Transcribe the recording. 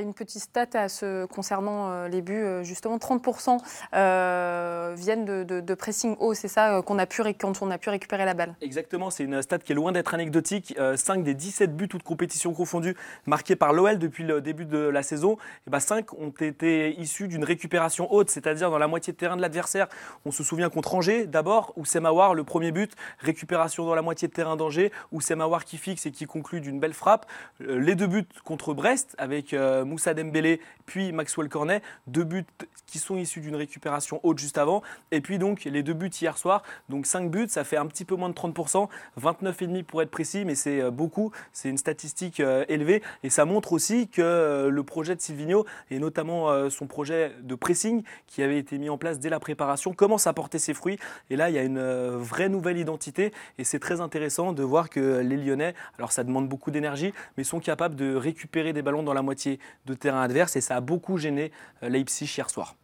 une petite stat à ce, concernant euh, les buts, euh, justement. 30% euh, viennent de, pressing haut, c'est ça, qu'on a pu, quand on a pu récupérer la balle Exactement, c'est une stat qui est loin d'être anecdotique. 5 des 17 buts, ou de compétitions confondues, marqués par l'OL depuis le début de la saison, 5 eh ben, ont été issus d'une récupération haute, c'est-à-dire dans la moitié de terrain de l'adversaire. On se souvient contre Angers, d'abord, où Semawar, le premier but, récupération dans la moitié de terrain d'Angers, où Semawar qui fixe et qui conclut d'une belle frappe. les deux buts contre Brest, avec Moussa Dembélé, puis Maxwell Cornet. Deux buts qui sont issus d'une récupération haute juste avant. Et puis donc les deux buts hier soir. Donc cinq buts, ça fait un petit peu moins de 30%, 29,5 pour être précis, mais c'est euh, beaucoup. C'est une statistique euh, élevée. Et ça montre aussi que euh, le projet de Silvino, et notamment son projet de pressing qui avait été mis en place dès la préparation, commence à porter ses fruits. Et là, il y a une vraie nouvelle identité. Et c'est très intéressant de voir que les Lyonnais, alors ça demande beaucoup d'énergie, mais sont capables de récupérer des ballons dans la moitié de terrain adverse et ça a beaucoup gêné euh, Leipzig hier soir.